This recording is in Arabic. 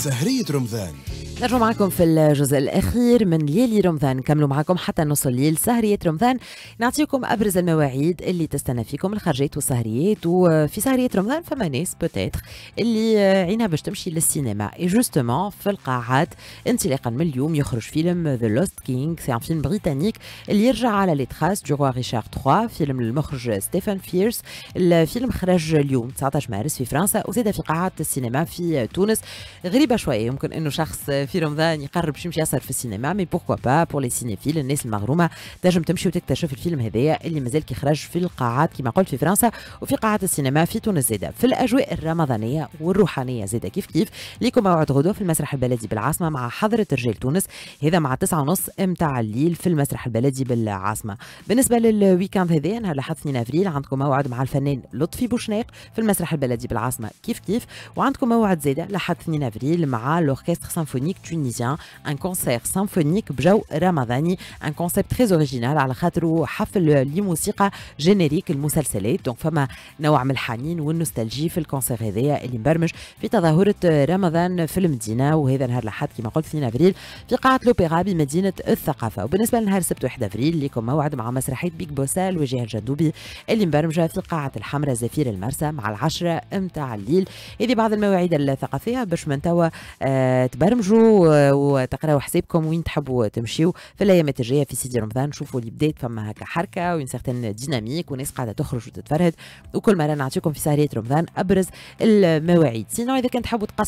سهرية رمضان نرجع معكم في الجزء الأخير من ليلي رمضان نكملوا معكم حتى نوصل ليل سهرية رمضان نعطيكم أبرز المواعيد اللي تستنى فيكم الخرجات والسهريات وفي سهرية رمضان فما ناس بوتيتر اللي عينها باش تمشي للسينما اي جوستومون في القاعات انطلاقا من اليوم يخرج فيلم ذا لوست كينغ سي ان فيلم بريتانيك اللي يرجع على لي تراس دو روا ريشارد 3 فيلم المخرج ستيفان فيرس الفيلم خرج اليوم 19 مارس في فرنسا وزاد في قاعات السينما في تونس غريب غريبه شويه يمكن انه شخص في رمضان يقرب باش يمشي يسهر في السينما مي بوركوا با بور لي سينيفيل الناس المغرومه تنجم تمشي وتكتشف الفيلم هذايا اللي مازال كيخرج في القاعات كما قلت في فرنسا وفي قاعات السينما في تونس زاده في الاجواء الرمضانيه والروحانيه زاده كيف كيف ليكم موعد غدوه في المسرح البلدي بالعاصمه مع حضره رجال تونس هذا مع 9:30 امتاع الليل في المسرح البلدي بالعاصمه بالنسبه للويكاند هذايا نهار الاحد 2 ابريل عندكم موعد مع الفنان لطفي بوشناق في المسرح البلدي بالعاصمه كيف كيف وعندكم موعد زاده لحد 2 ابريل مع l'orchestre symphonique tunisien un concert symphonique بجو رمضاني un concept très original على خاطر حفل لموسيقى جينيريك المسلسلات دونك فما نوع من الحنين والنوستالجي في الكونسير هذايا اللي مبرمج في تظاهرة رمضان في المدينة وهذا نهار الأحد كما قلت 2 أبريل في قاعة لوبيرا بمدينة الثقافة وبالنسبة لنهار السبت 1 أبريل ليكم موعد مع مسرحية بيك بوسا الواجهة الجندوبي اللي مبرمجة في قاعة الحمراء زفير المرسى مع العشرة متاع الليل هذه بعض المواعيد الثقافية باش من توا آه، تبرمجوا آه، وتقراوا حسابكم وين تحبوا تمشيو في الايام الجايه في سيدي رمضان شوفوا اللي بدات فما هكا حركه وين سيغتان ديناميك وناس قاعده تخرج وتتفرهد وكل مره نعطيكم في سهريه رمضان ابرز المواعيد سينو اذا كنت تحبوا تقصوا